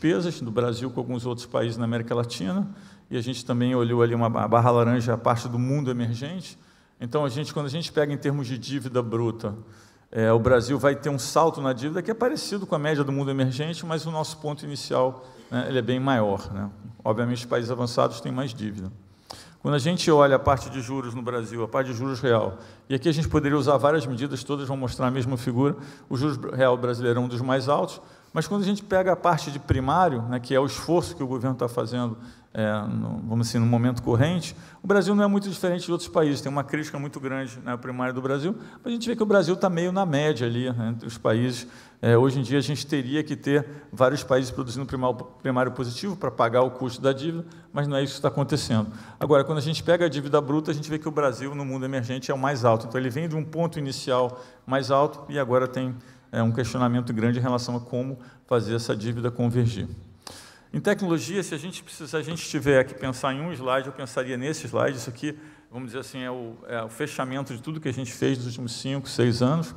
despesas do Brasil com alguns outros países na América Latina, e a gente também olhou ali uma barra laranja, a parte do mundo emergente. Então, a gente, quando a gente pega em termos de dívida bruta, é, o Brasil vai ter um salto na dívida que é parecido com a média do mundo emergente, mas o nosso ponto inicial né, ele é bem maior. Né? Obviamente, os países avançados têm mais dívida. Quando a gente olha a parte de juros no Brasil, a parte de juros real, e aqui a gente poderia usar várias medidas, todas vão mostrar a mesma figura, o juros real brasileiro é um dos mais altos, mas quando a gente pega a parte de primário, né, que é o esforço que o governo está fazendo, é, no, vamos assim, no momento corrente, o Brasil não é muito diferente de outros países. Tem uma crítica muito grande na né, primária do Brasil, mas a gente vê que o Brasil está meio na média ali né, entre os países. É, hoje em dia a gente teria que ter vários países produzindo primário, primário positivo para pagar o custo da dívida, mas não é isso que está acontecendo. Agora, quando a gente pega a dívida bruta, a gente vê que o Brasil no mundo emergente é o mais alto. Então ele vem de um ponto inicial mais alto e agora tem é, um questionamento grande em relação a como fazer essa dívida convergir. Em tecnologia, se a gente, a gente tiver que pensar em um slide, eu pensaria nesse slide, isso aqui, vamos dizer assim, é o, é o fechamento de tudo que a gente fez nos últimos cinco, seis anos.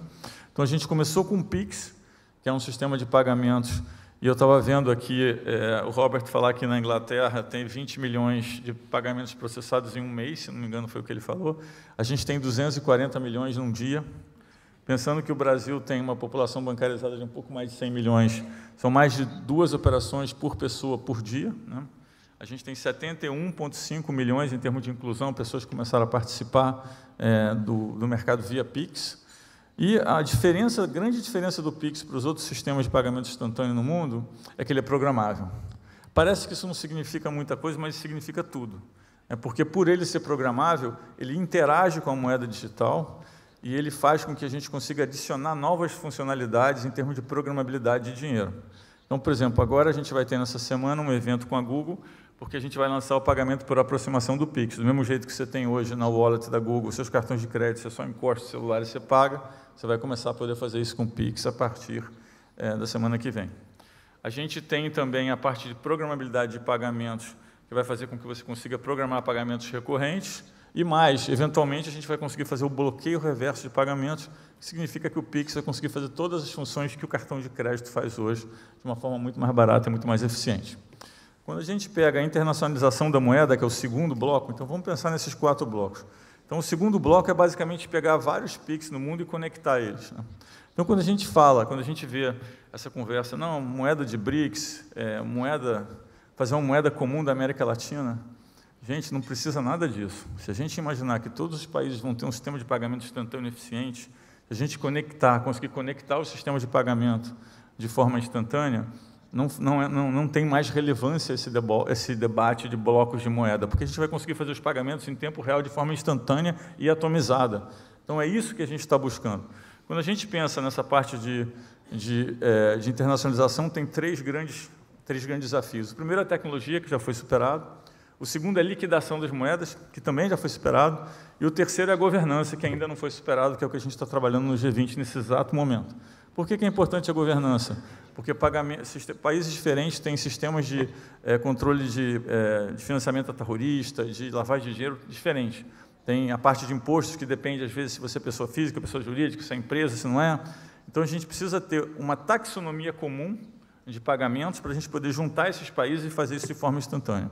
Então, a gente começou com o Pix, que é um sistema de pagamentos e eu estava vendo aqui é, o Robert falar que na Inglaterra tem 20 milhões de pagamentos processados em um mês, se não me engano foi o que ele falou. A gente tem 240 milhões num dia. Pensando que o Brasil tem uma população bancarizada de um pouco mais de 100 milhões, são mais de duas operações por pessoa por dia. Né? A gente tem 71,5 milhões em termos de inclusão, pessoas que começaram a participar é, do, do mercado via Pix. E a diferença, a grande diferença do Pix para os outros sistemas de pagamento instantâneo no mundo é que ele é programável. Parece que isso não significa muita coisa, mas significa tudo. É porque por ele ser programável, ele interage com a moeda digital e ele faz com que a gente consiga adicionar novas funcionalidades em termos de programabilidade de dinheiro. Então, por exemplo, agora a gente vai ter nessa semana um evento com a Google, porque a gente vai lançar o pagamento por aproximação do Pix. Do mesmo jeito que você tem hoje na wallet da Google, seus cartões de crédito, você só encosta o celular e você paga, você vai começar a poder fazer isso com o Pix a partir é, da semana que vem. A gente tem também a parte de programabilidade de pagamentos, que vai fazer com que você consiga programar pagamentos recorrentes, e mais, eventualmente a gente vai conseguir fazer o bloqueio reverso de pagamentos, que significa que o Pix vai conseguir fazer todas as funções que o cartão de crédito faz hoje, de uma forma muito mais barata e muito mais eficiente. Quando a gente pega a internacionalização da moeda, que é o segundo bloco, então vamos pensar nesses quatro blocos. Então, o segundo bloco é basicamente pegar vários PIX no mundo e conectar eles. Né? Então, quando a gente fala, quando a gente vê essa conversa, não, moeda de BRICS, é, moeda, fazer uma moeda comum da América Latina, Gente, não precisa nada disso. Se a gente imaginar que todos os países vão ter um sistema de pagamento instantâneo eficiente, se a gente conectar, conseguir conectar o sistema de pagamento de forma instantânea, não, não, é, não, não tem mais relevância esse, debo, esse debate de blocos de moeda, porque a gente vai conseguir fazer os pagamentos em tempo real de forma instantânea e atomizada. Então, é isso que a gente está buscando. Quando a gente pensa nessa parte de, de, é, de internacionalização, tem três grandes, três grandes desafios. O primeiro é a tecnologia, que já foi superado. O segundo é liquidação das moedas, que também já foi superado. E o terceiro é a governança, que ainda não foi superado, que é o que a gente está trabalhando no G20 nesse exato momento. Por que, que é importante a governança? Porque países diferentes têm sistemas de é, controle de, é, de financiamento a terrorista, de lavagem de dinheiro diferentes. Tem a parte de impostos, que depende, às vezes, se você é pessoa física, pessoa jurídica, se é empresa, se não é. Então, a gente precisa ter uma taxonomia comum de pagamentos para a gente poder juntar esses países e fazer isso de forma instantânea.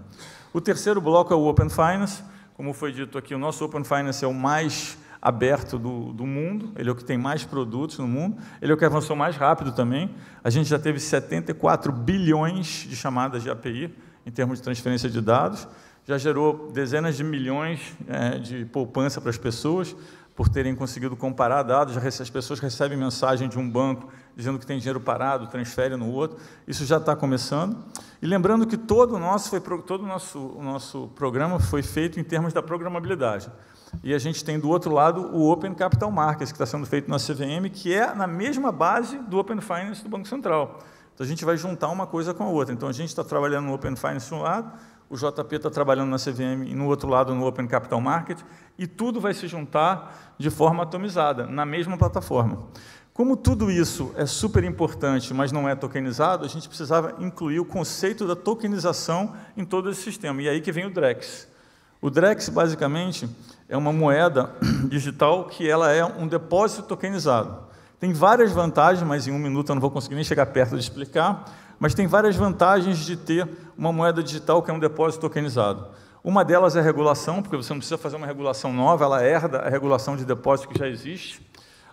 O terceiro bloco é o Open Finance. Como foi dito aqui, o nosso Open Finance é o mais aberto do, do mundo, ele é o que tem mais produtos no mundo, ele é o que avançou mais rápido também. A gente já teve 74 bilhões de chamadas de API em termos de transferência de dados, já gerou dezenas de milhões é, de poupança para as pessoas, por terem conseguido comparar dados, já as pessoas recebem mensagem de um banco dizendo que tem dinheiro parado, transfere no outro. Isso já está começando. E lembrando que todo o nosso, foi, todo o nosso, o nosso programa foi feito em termos da programabilidade. E a gente tem do outro lado o Open Capital Markets, que está sendo feito na CVM, que é na mesma base do Open Finance do Banco Central. Então a gente vai juntar uma coisa com a outra. Então a gente está trabalhando no Open Finance de um lado o JP está trabalhando na CVM e no outro lado no Open Capital Market, e tudo vai se juntar de forma atomizada, na mesma plataforma. Como tudo isso é super importante, mas não é tokenizado, a gente precisava incluir o conceito da tokenização em todo esse sistema. E aí que vem o DREX. O DREX, basicamente, é uma moeda digital que ela é um depósito tokenizado. Tem várias vantagens, mas em um minuto eu não vou conseguir nem chegar perto de explicar mas tem várias vantagens de ter uma moeda digital que é um depósito tokenizado. Uma delas é a regulação, porque você não precisa fazer uma regulação nova, ela herda a regulação de depósito que já existe.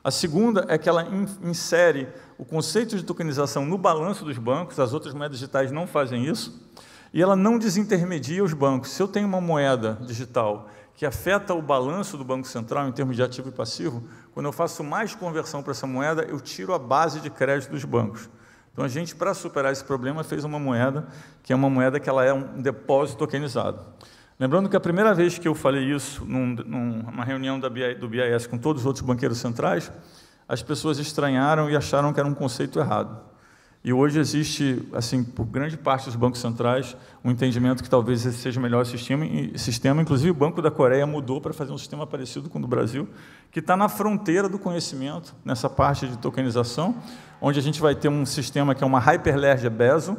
A segunda é que ela insere o conceito de tokenização no balanço dos bancos, as outras moedas digitais não fazem isso, e ela não desintermedia os bancos. Se eu tenho uma moeda digital que afeta o balanço do Banco Central em termos de ativo e passivo, quando eu faço mais conversão para essa moeda, eu tiro a base de crédito dos bancos. Então a gente, para superar esse problema, fez uma moeda que é uma moeda que ela é um depósito tokenizado. Lembrando que a primeira vez que eu falei isso num, numa reunião BI, do BIS com todos os outros banqueiros centrais, as pessoas estranharam e acharam que era um conceito errado. E hoje existe, assim, por grande parte dos bancos centrais, um entendimento que talvez esse seja o melhor sistema. sistema. Inclusive, o Banco da Coreia mudou para fazer um sistema parecido com o do Brasil, que está na fronteira do conhecimento, nessa parte de tokenização, onde a gente vai ter um sistema que é uma Hyperledger Bezel.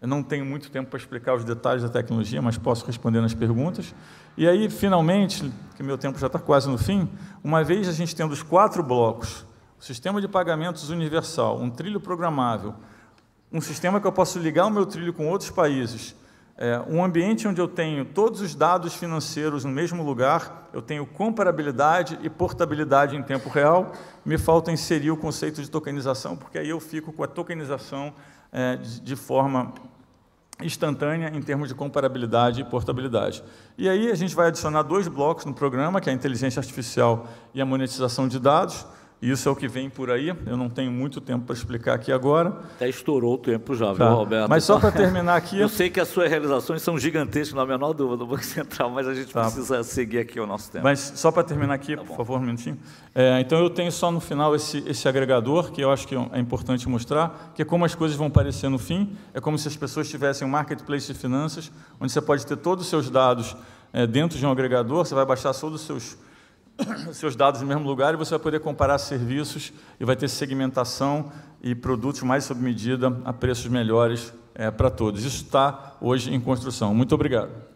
Eu não tenho muito tempo para explicar os detalhes da tecnologia, mas posso responder nas perguntas. E aí, finalmente, que meu tempo já está quase no fim, uma vez a gente tendo os quatro blocos, o sistema de pagamentos universal, um trilho programável, um sistema que eu posso ligar o meu trilho com outros países, é, um ambiente onde eu tenho todos os dados financeiros no mesmo lugar, eu tenho comparabilidade e portabilidade em tempo real, me falta inserir o conceito de tokenização, porque aí eu fico com a tokenização é, de, de forma instantânea em termos de comparabilidade e portabilidade. E aí a gente vai adicionar dois blocos no programa, que é a inteligência artificial e a monetização de dados, isso é o que vem por aí. Eu não tenho muito tempo para explicar aqui agora. Até estourou o tempo já, tá. viu, Roberto? Mas só então, para terminar aqui. Eu sei que as suas realizações são gigantescas, não há a menor dúvida, do Banco Central, mas a gente tá. precisa seguir aqui o nosso tempo. Mas só para terminar aqui, tá por favor, um minutinho. É, então, eu tenho só no final esse, esse agregador, que eu acho que é importante mostrar, que é como as coisas vão parecer no fim. É como se as pessoas tivessem um marketplace de finanças, onde você pode ter todos os seus dados é, dentro de um agregador, você vai baixar todos os seus seus dados no mesmo lugar e você vai poder comparar serviços e vai ter segmentação e produtos mais sob medida a preços melhores é, para todos. Isso está hoje em construção. Muito obrigado.